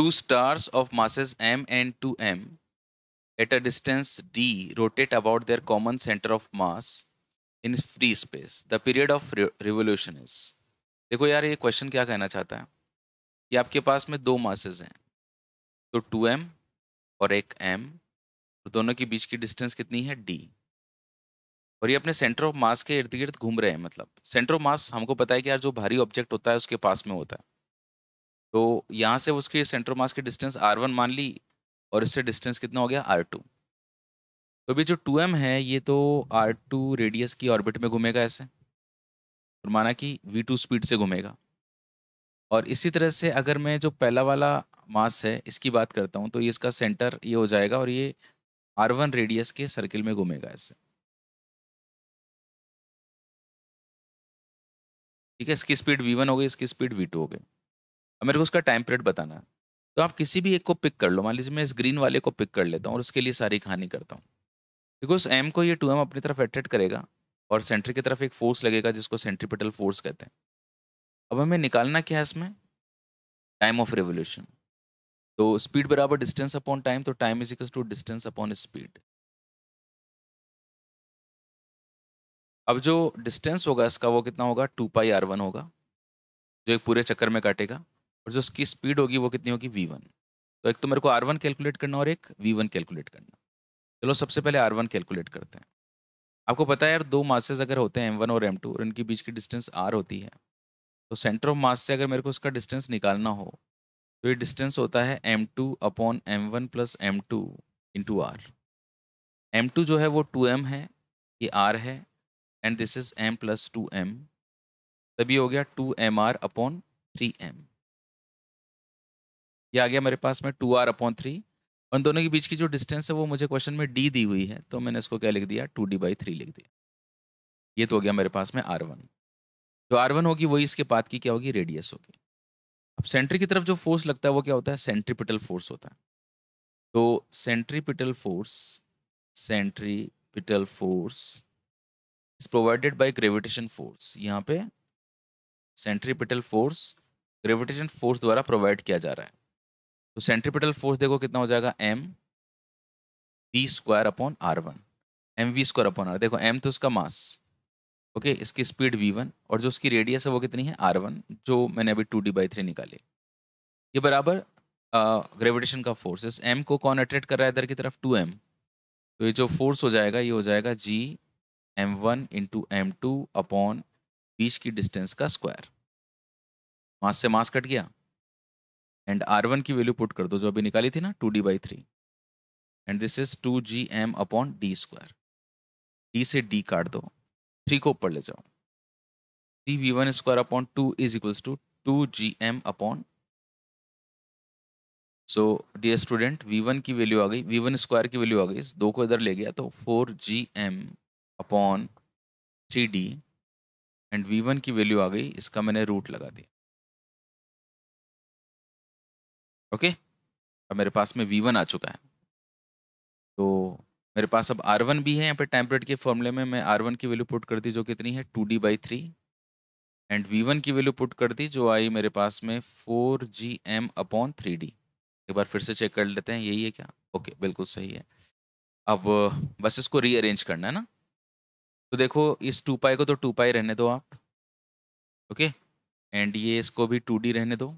Two stars of masses m and 2m at a distance d rotate about their common center of mass in free space the period of revolution is देखो यार ये question क्या कहना चाहता है कि आपके पास में दो मासेस हैं तो टू एम और एक एम तो दोनों के बीच की डिस्टेंस कितनी है डी और ये अपने सेंटर ऑफ मास के इर्द गिर्द घूम रहे हैं मतलब सेंटर ऑफ मास हमको पता है कि यार जो भारी ऑब्जेक्ट होता है उसके पास में होता है तो यहाँ से उसकी सेंटर मास की डिस्टेंस आर वन मान ली और इससे डिस्टेंस कितना हो गया आर टू तो अभी जो टू एम है ये तो आर टू रेडियस की ऑर्बिट में घूमेगा ऐसे और माना कि वी टू स्पीड से घूमेगा और इसी तरह से अगर मैं जो पहला वाला मास है इसकी बात करता हूँ तो ये इसका सेंटर ये हो जाएगा और ये आर वन रेडियस के सर्किल में घूमेगा ऐसे ठीक है इसकी स्पीड वी वन हो गई इसकी स्पीड वी टू हो गई अब मेरे को उसका टाइम पीरियड बताना तो आप किसी भी एक को पिक कर लो मान लीजिए मैं इस ग्रीन वाले को पिक कर लेता हूँ और उसके लिए सारी कहानी करता हूँ बिकॉज एम को ये टू एम अपनी तरफ अट्रैक्ट करेगा और सेंट्री की तरफ एक फोर्स लगेगा जिसको सेंट्रीपिटल फोर्स कहते हैं अब हमें निकालना क्या है इसमें टाइम ऑफ रेवोल्यूशन तो स्पीड बराबर डिस्टेंस अपॉन टाइम तो time is equal to distance upon speed अब जो डिस्टेंस होगा इसका वो कितना होगा टू पाई आर वन होगा जो एक पूरे चक्कर में काटेगा और जो उसकी स्पीड होगी वो कितनी होगी वी वन तो एक तो मेरे को आर वन कैलकुलेट करना और एक वी वन कैलकुलेट करना चलो सबसे पहले आर वन कैलकुलेट करते हैं आपको पता है यार दो मासेज अगर होते हैं एम वन और एम टू और इनके बीच की डिस्टेंस आर होती है तो सेंटर ऑफ मास से अगर मेरे को उसका डिस्टेंस निकालना हो तो ये डिस्टेंस होता है M two upon M one plus M two into R M two जो है वो टू एम है ये आर है and this is M plus two M तभी हो गया two M R upon three M ये आ गया मेरे पास में टू आर अपॉन थ्री उन दोनों के बीच की जो डिस्टेंस है वो मुझे क्वेश्चन में डी दी हुई है तो मैंने इसको क्या लिख दिया टू डी बाई थ्री लिख दिया ये तो हो गया मेरे पास में आर वन जो आर वन होगी वही इसके पात की क्या होगी रेडियस होगी अब सेंट्री की तरफ जो फोर्स लगता है वो क्या होता है सेंट्रीपिटल फोर्स होता है तो centripetal force centripetal force is provided by gravitation force यहाँ पे सेंट्रीपिटल फोर्स ग्रेविटेशन फोर्स द्वारा प्रोवाइड किया जा रहा है तो सेंट्रीपिटल फोर्स देखो कितना हो जाएगा M V square upon R one M V square upon R देखो एम तो उसका मास ओके okay, इसकी स्पीड वी वन और जो उसकी रेडियस है वो कितनी है आर वन जो मैंने अभी टू डी बाई थ्री निकाली ये बराबर ग्रेविटेशन का फोर्स इस एम को कौन अट्रैक्ट कर रहा है इधर की तरफ टू एम तो ये जो फोर्स हो जाएगा ये हो जाएगा G M one into M two upon बीच की डिस्टेंस का स्क्वायर मास से मास कट गया एंड आर वन की वैल्यू पुट कर दो जो अभी निकाली थी ना two D by three and this is two G M upon D square D से डी काट दो थ्री को ऊपर ले जाओ three V one square upon two is equals to two G M upon so the student V one की value आ गई वी वन स्क्वायर की वैल्यू आ गई दो को इधर ले गया तो four G M upon three D and V one की वैल्यू आ गई इसका मैंने रूट लगा दिया ओके अब मेरे पास में वी वन आ चुका है तो मेरे पास अब आर वन भी है यहाँ पे टेम्परेट के फॉर्मूले में मैं आर वन की वैल्यू पुट कर दी जो कितनी है two D by three and V one की वैल्यू पुट कर दी जो आई मेरे पास में four G M upon three D एक बार फिर से चेक कर लेते हैं यही है क्या ओके बिल्कुल सही है अब बस इसको रीअरेंज करना है ना तो देखो इस टू पाई को तो टू पाई रहने दो आप ओके एंड ये इसको भी टू डी रहने दो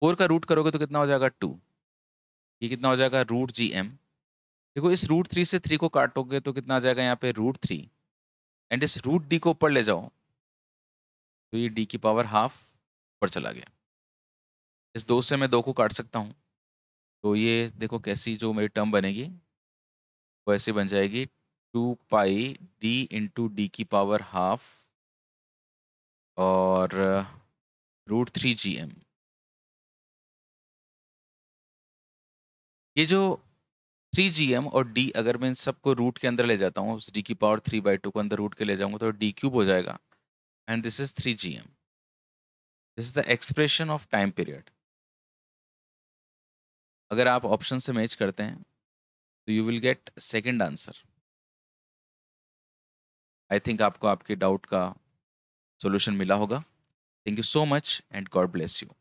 फोर का रूट करोगे तो कितना हो जाएगा टू ये कितना हो जाएगा रूट जी एम देखो इस रूट थ्री से थ्री को काटोगे तो कितना आ जाएगा यहाँ पे रूट थ्री एंड इस रूट डी को ऊपर ले जाओ तो ये डी की पावर हाफ ऊपर चला गया इस दो से मैं दो को काट सकता हूँ तो ये देखो कैसी जो मेरी टर्म बनेगी वो ऐसी बन जाएगी two pi D into D की पावर हाफ और रूट थ्री जी एम ये जो थ्री जी एम और डी अगर मैं इन सबको रूट के अंदर ले जाता हूँ डी की पावर थ्री बाई टू को अंदर रूट के ले जाऊँगा तो डी क्यूब हो जाएगा and this is three G M this is the expression of time period अगर आप ऑप्शन से मैच करते हैं तो you will get second answer I think आपको आपके डाउट का सोल्यूशन मिला होगा thank you so much and God bless you